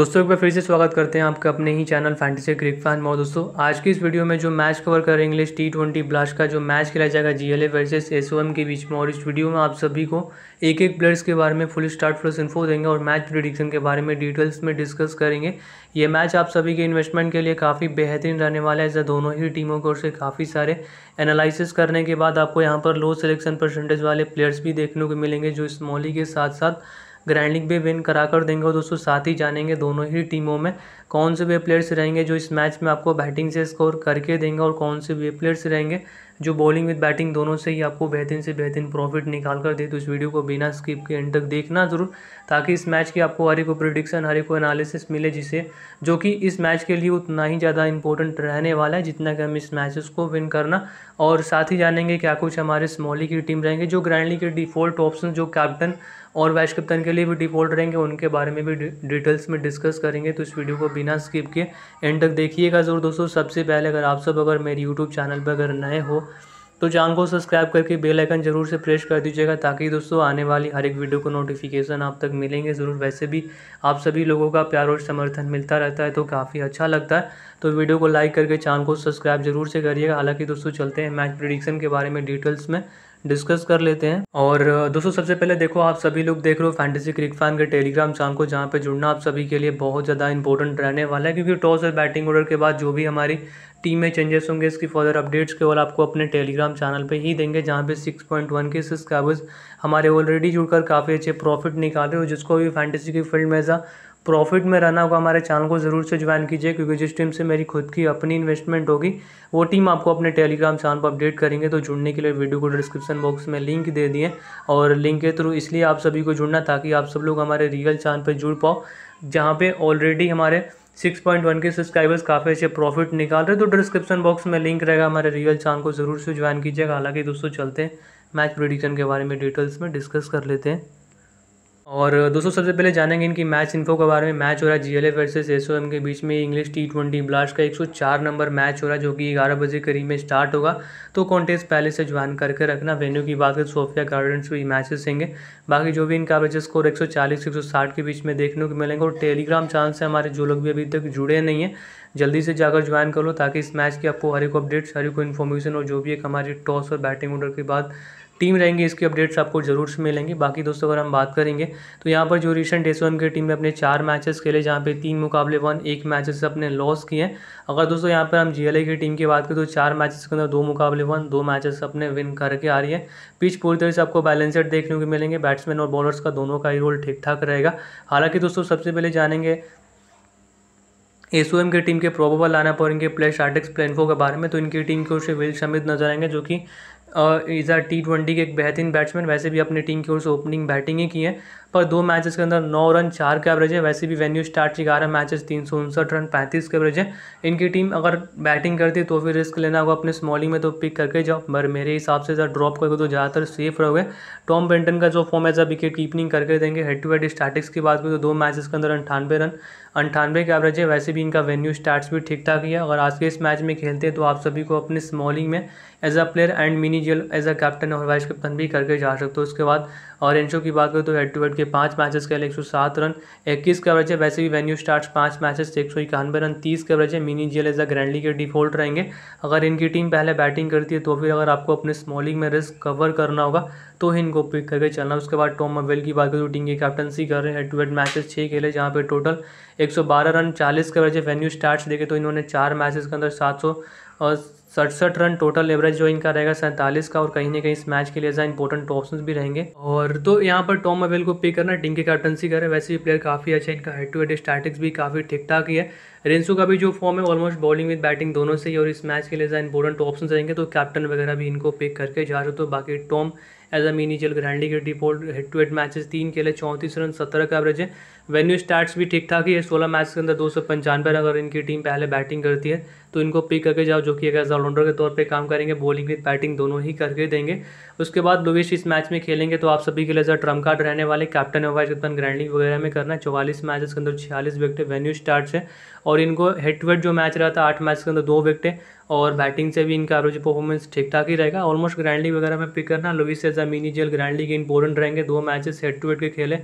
दोस्तों एक बार फिर से स्वागत करते हैं आपका अपने ही चैनल फैंटेसी क्रिक फैन में दोस्तों आज की इस वीडियो में जो मैच कवर कर रहे हैं इंग्लिश टी ट्वेंटी ब्लास्ट का जो मैच खेला जाएगा G L A versus S O M के बीच में और इस वीडियो में आप सभी को एक एक प्लेयर्स के बारे में फुल स्टार्ट प्लस इन्फो देंगे और मैच प्रिडिक्शन के बारे में डिटेल्स में डिस्कस करेंगे ये मैच आप सभी के इन्वेस्टमेंट के लिए काफ़ी बेहतरीन रहने वाला है जैसे दोनों ही टीमों को से काफ़ी सारे एनालिसिस करने के बाद आपको यहाँ पर लो सेलेक्शन परसेंटेज वाले प्लेयर्स भी देखने को मिलेंगे जो स्मॉली के साथ साथ ग्राइंडिंग पे भी विन करा कर देंगे और दोस्तों साथ ही जानेंगे दोनों ही टीमों में कौन से वे प्लेयर्स रहेंगे जो इस मैच में आपको बैटिंग से स्कोर करके देंगे और कौन से वे प्लेयर्स रहेंगे जो बॉलिंग विद बैटिंग दोनों से ही आपको बेहतरीन से बेहतरीन प्रॉफिट निकाल कर दे तो इस वीडियो को बिना स्किप के एंड तक देखना ज़रूर ताकि इस मैच की आपको हर एक प्रिडिक्शन हर एक एनालिसिस मिले जिसे जो कि इस मैच के लिए उतना ही ज़्यादा इंपॉर्टेंट रहने वाला है जितना कि हम इस मैचेस को विन करना और साथ ही जानेंगे क्या कुछ हमारे स्मॉली की टीम रहेंगे जो ग्रैंडली के डिफॉल्ट ऑप्शन जो कैप्टन और वाइस कप्तान के लिए भी डिफॉल्ट रहेंगे उनके बारे में भी डिटेल्स में डिस्कस करेंगे तो इस वीडियो को बिना स्किप के एंड तक देखिएगा ज़रूर दोस्तों सबसे पहले अगर आप सब अगर मेरे यूट्यूब चैनल पर अगर नए हो तो चैनल को सब्सक्राइब करके बेल आइकन जरूर से प्रेस कर दीजिएगा ताकि दोस्तों आने वाली हर एक वीडियो को नोटिफिकेशन आप तक मिलेंगे ज़रूर वैसे भी आप सभी लोगों का प्यार और समर्थन मिलता रहता है तो काफ़ी अच्छा लगता है तो वीडियो को लाइक करके चैनल को सब्सक्राइब जरूर से करिएगा हालांकि दोस्तों चलते हैं मैच प्रिडिक्शन के बारे में डिटेल्स में डिस्कस कर लेते हैं और दोस्तों सबसे पहले देखो आप सभी लोग देख रहे हो फैंटेसी क्रिक फैन के टेलीग्राम चैनल को जहाँ पे जुड़ना आप सभी के लिए बहुत ज़्यादा इंपॉर्टेंट रहने वाला है क्योंकि टॉस और बैटिंग ऑर्डर के बाद जो भी हमारी टीम में चेंजेस होंगे इसकी फर्दर अपडेट्स केवल आपको अपने टेलीग्राम चैनल पर ही देंगे जहाँ पे वन के सब्सक्राइबर्स हमारे ऑलरेडी जुड़कर काफ़ी अच्छे प्रॉफिट निकाल रहे हो जिसको भी फैंटेसी की फील्ड में ऐसा प्रॉफिट में रहना होगा हमारे चैनल को ज़रूर से ज्वाइन कीजिए क्योंकि जिस टीम से मेरी खुद की अपनी इन्वेस्टमेंट होगी वो टीम आपको अपने टेलीग्राम चैनल पर अपडेट करेंगे तो जुड़ने के लिए वीडियो को डिस्क्रिप्शन बॉक्स में लिंक दे दिए और लिंक के थ्रू इसलिए आप सभी को जुड़ना ताकि आप सब लोग हमारे रियल चैनल पर जुड़ पाओ जहाँ पर ऑलरेडी हमारे 6.1 के सब्सक्राइबर्स काफ़ी अच्छे प्रॉफिट निकाल रहे तो डिस्क्रिप्शन बॉक्स में लिंक रहेगा हमारे रियल चैनल को ज़रूर से ज्वाइन कीजिएगा हालांकि दोस्तों चलते हैं मैच प्रोडिक्शन के बारे में डिटेल्स में डिस्कस कर लेते हैं और दोस्तों सबसे पहले जानेंगे इनकी मैच इन्फो के बारे में मैच हो रहा है G L A versus S M के बीच में इंग्लिश टी ट्वेंटी ब्लास्ट का 104 नंबर मैच हो रहा है जो कि ग्यारह बजे करीब में स्टार्ट होगा तो कॉन्टेस्ट पहले से ज्वाइन करके रखना वेन्यू की बात करें सोफिया गार्डन्स भी मैचेस होंगे बाकी जो भी इनका एवरेज स्कोर एक सौ चालीस एक सौ साठ के बीच में देखने को मिलेंगे और टेलीग्राम चैनल से हमारे जो लोग भी अभी तक जुड़े नहीं हैं जल्दी से जाकर ज्वाइन कर लो ताकि इस मैच की आपको हर एक अपडेट्स हर एक इन्फॉर्मेशन और जो भी एक हमारी टॉस और बैटिंग ऑर्डर के बाद टीम रहेंगी इसके अपडेट्स आपको ज़रूर से मिलेंगे बाकी दोस्तों अगर हम बात करेंगे तो यहाँ पर जो रिसेंट एस की टीम ने अपने चार मैचेस खेले जहाँ पे तीन मुकाबले वन एक मैचेस अपने लॉस किए हैं अगर दोस्तों यहाँ पर हम जी की टीम की बात करें तो चार मैचेस के अंदर दो मुकाबले वन दो मैचेस अपने विन करके आ रही है पिच पूरी तरह से आपको बैलेंसेड देखने को मिलेंगे बैट्समैन और बॉलर्स का दोनों का ही रोल ठीक ठाक रहेगा हालांकि दोस्तों सबसे पहले जानेंगे एस के टीम के प्रोबेबल लाना पड़ेंगे इनके प्ले स्टार्टिक्स प्लेनफो के बारे में तो इनकी टीम के ओर से विल शमित नजर आएंगे जो कि इज़ आर टी ट्वेंटी के एक बेहतरीन बैट्समैन वैसे भी अपनी टीम की ओर से ओपनिंग बैटिंग ही की है पर दो मैचेस के अंदर नौ रन चार के एवरेज है वैसे भी वेन्यू स्टार्ट ग्यारह मैचेस तीन सौ उनसठ रन पैंतीस के एवरेज है इनकी टीम अगर बैटिंग करती है तो फिर रिस्क लेना होगा अपने स्मॉलिंग में तो पिक करके जाओ पर मेरे हिसाब से जब ड्रॉप करोगे तो ज़्यादातर सेफ रहोगे टॉम बेंटन का जो फॉर्म है जब विकेट कीपनिंग करके देंगे हेड टू हेड स्टैटिक्स की बात करें तो दो मैचेस के अंदर अंठानवे रन अंठानवे के एवरेज है वैसे भी इनका वेन्यू स्टार्ट भी ठीक ठाक ही है अगर आज के इस मैच में खेलते हैं तो आप सभी को अपने स्मॉलिंग में as a player and mini GL as a captain और वाइस कैप्टन भी करके जा सकते हो उसके बाद और की बात करें तो हेड टू हेड के पाँच मैचेस खेले एक सौ सात रन इक्कीस का एवरेज है वैसे भी वेन्यू स्टार्ट पाँच मैचेस एक सौ इक्यानवे रन तीस का एवरेज है मिनी जेल जेलेजा ग्रैंडली के डिफॉल्ट रहेंगे अगर इनकी टीम पहले बैटिंग करती है तो फिर अगर आपको अपने स्मॉलिंग में रिस्क कवर करना होगा तो इनको पिक करके चलना उसके बाद टॉम अवेल की बात करें तो टीम की कैप्टनसी कर रहे हैं टू हेड मैचेस छः खेले जहाँ पर टोटल 112 रन चालीस का एवरेज है वेन्यू स्टार्ट देखे तो इन्होंने चार मैचेस के अंदर सात और सड़सठ रन टोटल एवरेज जो इनका रहेगा सैंतालीस का और कहीं ना कहीं इस मैच के लिए ज़्यादा इंपॉर्टेंट ऑप्शन भी रहेंगे और तो यहाँ पर टॉम अवेल को पिक करना टिंग की कैप्टनसी करें वैसे भी प्लेयर काफ़ी अच्छा इनका हेड टू हेड स्टैटिक्स भी काफ़ी ठीक ठाक ही है रेंसू का भी जो फॉर्म है ऑलमोस्ट बॉलिंग विद बैटिंग दोनों से ही और इस मैच के लिए ज़्यादा इंपॉर्टेंट ऑप्शन रहेंगे तो कैप्टन वगैरह भी इनको पिक करके जा रहे हो तो बाकी टॉम एज अ मीनी चल ग्रैंडी के default head to head matches तीन खेले चौंतीस रन सत्रह का एवरेज है वेन्यू स्टार्ट्स भी ठीक ठाक ही है सोलह मैच के अंदर दो सौ पंचानवे रन अगर इनकी टीम पहले बैटिंग करती है तो इनको पिक करके जाओ जो कि एक एज ऑलराउंडर के तौर पर काम करेंगे बॉलिंग भी बैटिंग दोनों ही करके देंगे उसके बाद लुविस इस मैच में खेलेंगे तो आप सभी के लिए ट्रम कार्ड रहने वाले कैप्टन है वाइस कप्तान ग्रैंडिंग वगैरह में करना है चौवालीस मैचेस के अंदर छियालीस विकेट वेन्यू स्टार्ट है और इनको हेड टू हेड जो मैच रहा था आठ मैच के अंदर दो विकेट और बैटिंग से भी इनका एवरेज परफॉर्मेंस ठीक ठाक ही रहेगा ऑलमोस्ट ग्रैंड लीग वगैरह में पिक करना लुइस से जमीनी जेल ग्रैंड लीग इंपॉर्टेंट रहेंगे दो मैचेस हेड टू हेड के खेले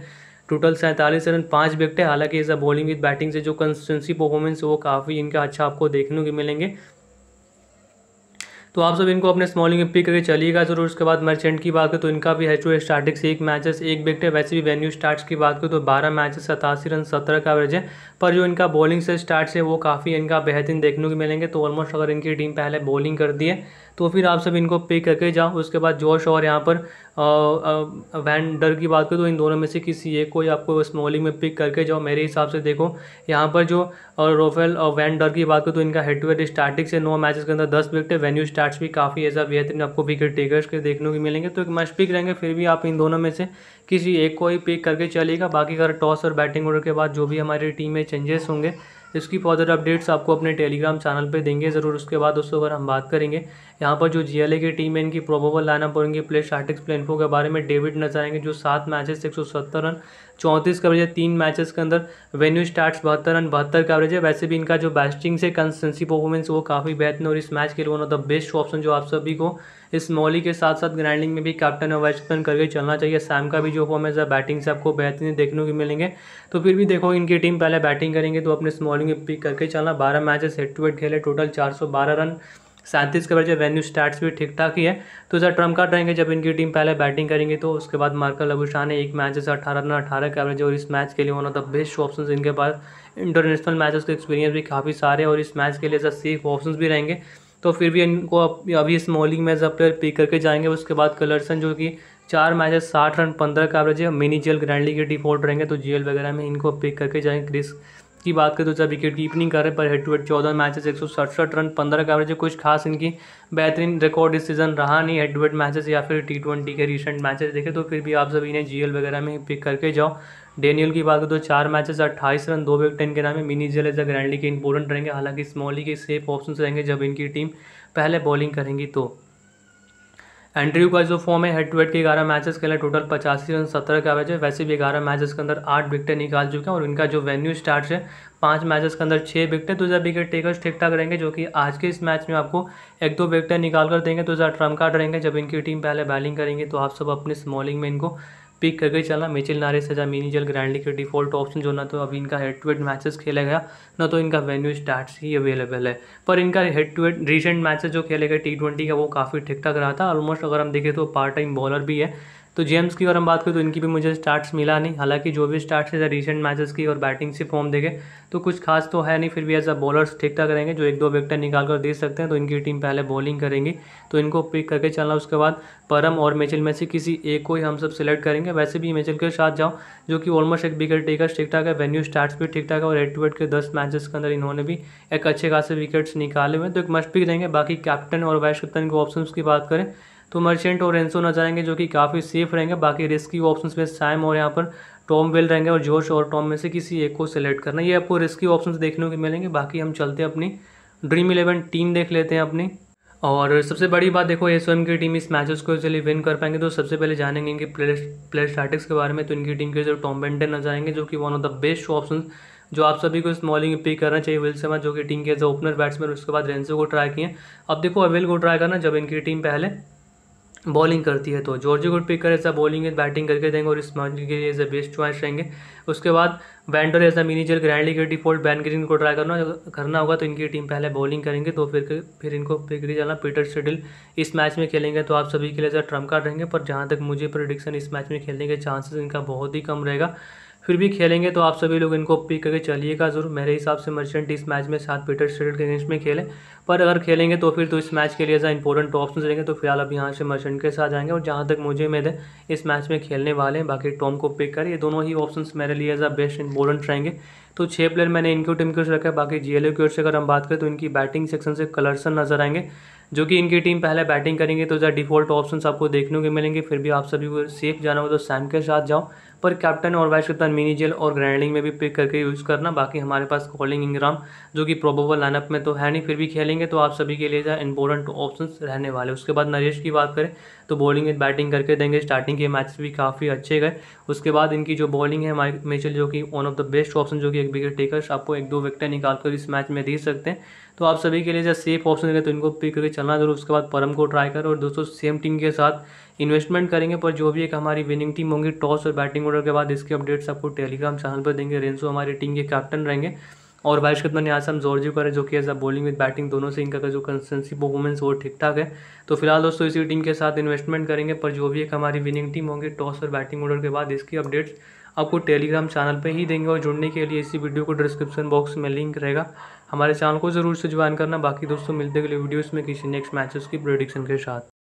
टोटल सैंतालीस रन पाँच विकेट है हालांकि इस बॉलिंग विद बैटिंग से जो कंसिस्टेंसी परफॉर्मेंस वो काफ़ी इनका अच्छा आपको देखने को मिलेंगे तो आप सब इनको अपने स्मॉलिंग में पिक करके चलिएगा जरूर उसके बाद मर्चेंट की बात करें तो इनका भी है टू स्टार्टिंग से एक मैचेस एक विकेट है वैसे भी वेन्यू स्टार्ट की बात करें तो बारह मैचेस सतासी रन सत्रह का एवरेज है पर जो इनका बॉलिंग से स्टार्ट है वो काफ़ी इनका बेहतरीन देखने को मिलेंगे तो ऑलमोस्ट अगर इनकी टीम पहले बॉलिंग कर दी है तो फिर आप सब इनको पे करके जाओ उसके बाद जोश और यहाँ पर वैन डर की बात करें तो इन दोनों में से किसी एक को आपको स्मॉलिंग में पिक करके जाओ मेरे हिसाब से देखो यहाँ पर जो रोफेल और वैन डर की बात करें तो इनका हेड टू हेड स्टार्टिंग से नौ मैचेस के अंदर दस विकेट वेन्यू स्टार्ट्स भी काफ़ी ऐसा बेहतरीन आपको विकेट टेकर्स के देखने को मिलेंगे तो एक मैच पिक रहेंगे फिर भी आप इन दोनों में से किसी एक को ही पिक करके चलेगा बाकी अगर टॉस और बैटिंग ऑर्डर के बाद जो भी हमारी टीम में चेंजेस होंगे इसकी फर्दर अपडेट्स आपको अपने टेलीग्राम चैनल पे देंगे ज़रूर उसके बाद दोस्तों अगर हम बात करेंगे यहाँ पर जो जी की टीम है इनकी प्रोबेबल लाइनअप होंगे प्ले स्टार्टिक्स प्लेनफो के बारे में डेविड नजर आएंगे जो सात मैचेस एक रन चौंतीस का एवरेज है तीन मैचेस के अंदर वेन्यू स्टार्ट्स बहत्तर रन बहत्तर का एवरेज है वैसे भी इनका जो बैटिंग से कंसिस्टेंसी परफॉर्मेंस वो काफ़ी बेहतर है और इस मैच के लिए one of the best option जो आप सभी को इस मॉली के साथ साथ ग्राइंडिंग में भी कैप्टन और वाइस कैप्टन करके चलना चाहिए सैम का भी जो परफॉर्मेंस है बैटिंग से आपको बेहतरीन देखने को मिलेंगे तो फिर भी देखो इनकी टीम पहले बैटिंग करेंगे तो अपने स्मॉलिंग में पिक करके चलना बारह मैचेस हेड टू हेड खेले टोटल चार रन सैंतीस के बाद जो वेन्यू स्टार्ट्स भी ठीक ठाक ही है तो सर ट्रम्प कार्ड रहेंगे जब इनकी टीम पहले बैटिंग करेंगी तो उसके बाद मार्कल शाह ने एक मैच जैसे अठारह रन अठारह के एवरेज और इस मैच के लिए one of the best option इनके पास इंटरनेशनल मैचेस के एक्सपीरियंस भी काफ़ी सारे और इस मैच के लिए सर सेफ ऑप्शन भी रहेंगे तो फिर भी इनको अभी इस मॉलिंग में सब प्लेयर पिक करके जाएंगे उसके बाद कलर्सन जो कि चार मैचेस साठ रन पंद्रह का एवरेज है मिनी जेल ग्रैंडली के डिफॉल्ट रहेंगे तो जेल वगैरह में इनको पिक करके जाएंगे क्रिस की बात करें तो जब विकेट कीपिंग कर रहे पर हेड टू हेड चौदह मैचेस एक सौ सड़सठ रन पंद्रह का एवरेज कुछ खास इनकी बेहतरीन रिकॉर्ड इस सीज़न रहा नहीं हेड टू हेड मैचेस या फिर टी ट्वेंटी के रिसेंट मैचेस देखें तो फिर भी आप सभी इन्हें जी वगैरह में पिक करके जाओ डेनियल की बात करें तो चार मैचेस अट्ठाईस रन दो विकेट के नाम है मिनी जेल एज ग्रैंडली के इंपोर्टेंट रहेंगे हालांकि स्मॉली के सेफ ऑप्शन रहेंगे जब इनकी टीम पहले बॉलिंग करेंगी तो एंड्रयू का जो फॉर्म है हेड टू हेड के ग्यारह मैचेस खेले टोटल पचासी रन सत्रह के एवरेज है वैसे भी ग्यारह मैचेस के अंदर आठ विकेटें निकाल चुके हैं और इनका जो वेन्यू स्टार्ट है पाँच मैचेस के अंदर छह विकेटें दो हज़ार विकेट टेकर्स ठीक ठाक रहेंगे जो कि आज के इस मैच में आपको एक दो विकेटें निकाल कर देंगे दो हज़ार ट्रम्प कार्ड रहेंगे जब इनकी टीम पहले बैलिंग करेंगे तो आप सब अपने स्मॉलिंग में इनको पिक करके चला मिचिल नारे सजा मिनी जल ग्रैंडली के डिफॉल्ट ऑप्शन जो ना तो अभी इनका हेड टू हेड मैचेस खेला गया ना तो इनका वेन्यू स्टार्ट ही अवेलेबल है पर इनका head to head recent matches जो खेले गए टी ट्वेंटी का वो काफ़ी ठीक ठाक रहा था ऑलमोस्ट अगर हम देखें तो पार्ट टाइम बॉलर भी है तो जेम्स की अगर हम बात करें तो इनकी भी मुझे स्टार्ट्स मिला नहीं हालांकि जो भी स्टार्ट्स है रिसेंट मैचेस की और बैटिंग से फॉर्म देखें तो कुछ खास तो है नहीं फिर भी एज अ बॉलर्स ठीक ठाक रहेंगे जो एक दो विकेट निकाल कर दे सकते हैं तो इनकी टीम पहले बॉलिंग करेंगी तो इनको पिक करके चलना उसके बाद परम और मेचल में से किसी एक को ही हम सब सिलेक्ट करेंगे वैसे भी मेचल के साथ जाओ जो कि ऑलमोस्ट एक विकेट टेकर ठीक ठाक है वेन्यू स्टार्ट्स भी ठीक ठाक है और एट टू एट के दस मैचेस के अंदर इन्होंने भी एक अच्छे खासे विकेट्स निकाले हुए हैं तो एक मस्ट पिक रहेंगे बाकी कैप्टन और वाइस कैप्टन के ऑप्शन की बात करें तो मर्चेंट और रेंसो नजर आएंगे जो कि काफ़ी सेफ रहेंगे बाकी रिस्की ऑप्शन में साइम और यहाँ पर टॉम वेल रहेंगे और जोश और टॉम में से किसी एक को सिलेक्ट करना ये आपको रिस्की ऑप्शन देखने को मिलेंगे बाकी हम चलते हैं अपनी ड्रीम इलेवन टीम देख लेते हैं अपनी और सबसे बड़ी बात देखो एस की टीम इस मैचेस को चलिए विन कर पाएंगे तो सबसे पहले जानेंगे इनके प्लेयर प्लेयर स्टार्टिक्स के बारे में तो इनकी टीम के जो टॉम बेंटन नजर आएंगे जो कि one of the best option जो आप सभी को स्मॉलिंग में पिक करना चाहिए विल सेमा जो कि टीम के एज ओपनर बैट्समैन उसके बाद रेंसो को ट्राई किए अब देखो अवेल को ट्राई करना जब इनकी टीम पहले बॉलिंग करती है तो जॉर्जी गुड पिकर एज ऐसा बॉलिंग बैटिंग करके देंगे और इस मैच के लिए एज अ बेस्ट चॉइस रहेंगे उसके बाद बैंडर एज अ मिनी ग्रैंडली के डिफॉल्ट बैन ग्रीन को ट्राई करना करना होगा तो इनकी टीम पहले बॉलिंग करेंगे तो फिर फिर इनको पिकरी जाना पीटर शेडिल इस मैच में खेलेंगे तो आप सभी के लिए ऐसा ट्रम्प कार्ड रहेंगे पर जहाँ तक मुझे प्रोडिक्शन इस मैच में खेलने के चांसेस इनका बहुत ही कम रहेगा फिर भी खेलेंगे तो आप सभी लोग इनको पिक करके चलिएगा ज़रूर मेरे हिसाब से मर्चेंट इस मैच में सात पीटर स्टेट के अगेंस्ट में खेलें पर अगर खेलेंगे तो फिर तो इस मैच के लिए ज़्यादा इंपॉर्टेंट ऑप्शन रहेंगे तो फिलहाल अब यहाँ से मर्चेंट के साथ जाएंगे और जहाँ तक मुझे उम्मीद है इस मैच में खेलने वाले हैं बाकी टॉम को पिक कर ये दोनों ही ऑप्शन मेरे लिए ज़्यादा बेस्ट इंपॉर्टेंट रहेंगे तो छः प्लेयर मैंने इनको टीम की ओर से रखा है बाकी जीएलयू की ओर से अगर हम बात करें तो इनकी बैटिंग सेक्शन से कलर्सन नजर आएंगे जो कि इनकी टीम पहले बैटिंग करेंगे तो ज़्यादा डिफॉल्ट ऑप्शन आपको देखने को मिलेंगे फिर भी आप सभी को सेफ जाना हो तो सैम के साथ जाओ पर कैप्टन और वाइस कप्तान मिनी जेल और ग्रैंडिंग में भी पिक करके यूज़ करना बाकी हमारे पास कॉलिंग इंग्राम जो कि प्रोबेबल लाइनअप में तो है नहीं फिर भी खेलेंगे तो आप सभी के लिए इंपॉर्टेंट ऑप्शन रहने वाले उसके बाद नरेश की बात करें तो बॉलिंग एंड बैटिंग करके देंगे स्टार्टिंग के मैच भी काफ़ी अच्छे गए उसके बाद इनकी जो बॉलिंग है माइक मेचल जो कि one of the best option जो कि एक विकेट टेकर आपको एक दो विकेटें निकाल कर इस मैच में दे सकते हैं तो आप सभी के लिए जब सेफ ऑप्शन है तो इनको पिक करके चलना जरूर उसके बाद परम को ट्राई करो और दोस्तों सेम टीम के साथ इन्वेस्टमेंट करेंगे पर जो भी एक हमारी विनिंग टीम होंगी टॉस और बैटिंग ऑर्डर के बाद इसके अपडेट्स आपको टेलीग्राम चैनल पर देंगे रेंसो हमारी टीम के कैप्टन रहेंगे और वाइस कप्तान यहाँ से हम जॉर्जियो करें जो कि as a bowling with batting दोनों से इनका का जो कंसिस्टेंसी परफॉर्मेंस वो ठीक ठाक है तो फिलहाल दोस्तों इसी टीम के साथ इन्वेस्टमेंट करेंगे पर जो भी एक हमारी विनिंग टीम होंगी टॉस और बैटिंग ऑर्डर के बाद इसकी अपडेट्स आपको टेलीग्राम चैनल पर ही देंगे और जुड़ने के लिए इसी वीडियो को डिस्क्रिप्शन बॉक्स में लिंक रहेगा हमारे चैनल को ज़रूर से ज्वाइन करना बाकी दोस्तों मिलते अगले वीडियोज़ में किसी नेक्स्ट मैचेस की प्रोडिक्शन के साथ